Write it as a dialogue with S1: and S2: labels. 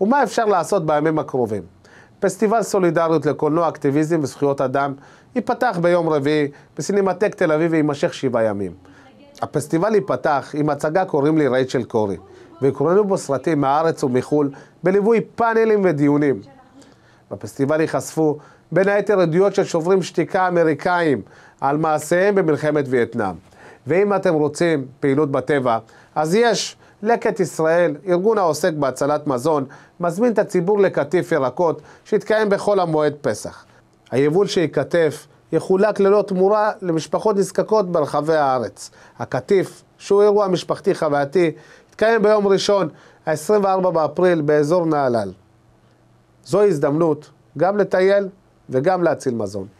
S1: ומה אפשר לעשות בימים הקרובים? פסטיבל סולידריות לקולנוע, אקטיביזם וזכויות אדם ייפתח ביום רביעי בסינמטק תל אביב ויימשך שבעה ימים. הפסטיבל ייפתח עם הצגה קוראים לי רייצ'ל קורי, ויקורנו בו סרטים מהארץ ומחו"ל בליווי פאנלים ודיונים. בפסטיבל ייחשפו בין היתר עדויות של שוברים שתיקה אמריקאים על מעשיהם במלחמת וייטנאם. ואם אתם רוצים פעילות בטבע, אז יש. לקט ישראל, ארגון העוסק בהצלת מזון, מזמין את הציבור לקטיף ירקות, שיתקיים בכל המועד פסח. היבול שייקטף יחולק ללא תמורה למשפחות נזקקות ברחבי הארץ. הקטיף, שהוא אירוע משפחתי חווייתי, יתקיים ביום ראשון, ה-24 באפריל, באזור נהלל. זו הזדמנות גם לטייל וגם להציל מזון.